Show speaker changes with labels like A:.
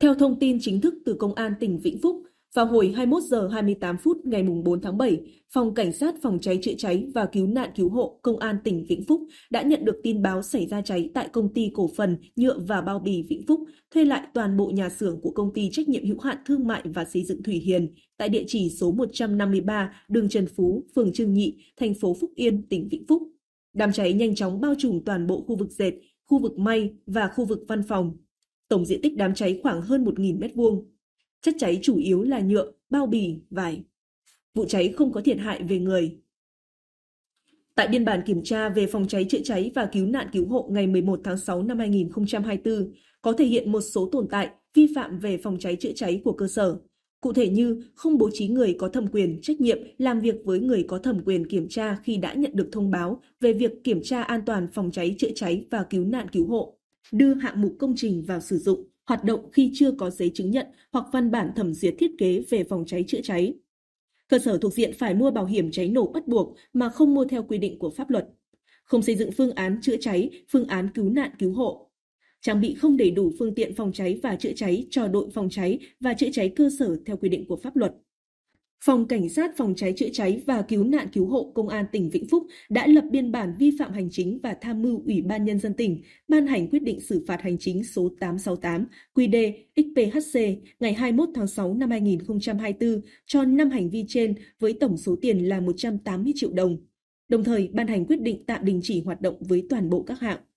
A: Theo thông tin chính thức từ Công an tỉnh Vĩnh Phúc, vào hồi 21 giờ 28 phút ngày 4 tháng 7, Phòng Cảnh sát Phòng cháy chữa cháy và Cứu nạn Cứu hộ Công an tỉnh Vĩnh Phúc đã nhận được tin báo xảy ra cháy tại công ty cổ phần nhựa và bao bì Vĩnh Phúc, thuê lại toàn bộ nhà xưởng của công ty trách nhiệm hữu hạn thương mại và xây dựng Thủy Hiền tại địa chỉ số 153 đường Trần Phú, phường Trương Nhị, thành phố Phúc Yên, tỉnh Vĩnh Phúc. Đám cháy nhanh chóng bao trùm toàn bộ khu vực dệt, khu vực may và khu vực văn phòng, Tổng diện tích đám cháy khoảng hơn 1.000 mét vuông. Chất cháy chủ yếu là nhựa, bao bì, vải. Vụ cháy không có thiệt hại về người. Tại biên bản kiểm tra về phòng cháy chữa cháy và cứu nạn cứu hộ ngày 11 tháng 6 năm 2024 có thể hiện một số tồn tại vi phạm về phòng cháy chữa cháy của cơ sở. Cụ thể như không bố trí người có thẩm quyền trách nhiệm làm việc với người có thẩm quyền kiểm tra khi đã nhận được thông báo về việc kiểm tra an toàn phòng cháy chữa cháy và cứu nạn cứu hộ đưa hạng mục công trình vào sử dụng, hoạt động khi chưa có giấy chứng nhận hoặc văn bản thẩm duyệt thiết kế về phòng cháy chữa cháy. Cơ sở thuộc diện phải mua bảo hiểm cháy nổ bắt buộc mà không mua theo quy định của pháp luật. Không xây dựng phương án chữa cháy, phương án cứu nạn cứu hộ. Trang bị không đầy đủ phương tiện phòng cháy và chữa cháy cho đội phòng cháy và chữa cháy cơ sở theo quy định của pháp luật. Phòng Cảnh sát Phòng cháy chữa cháy và Cứu nạn Cứu hộ Công an tỉnh Vĩnh Phúc đã lập biên bản vi phạm hành chính và tham mưu Ủy ban Nhân dân tỉnh ban hành quyết định xử phạt hành chính số 868 QD XPHC ngày 21 tháng 6 năm 2024 cho 5 hành vi trên với tổng số tiền là 180 triệu đồng. Đồng thời ban hành quyết định tạm đình chỉ hoạt động với toàn bộ các hạng.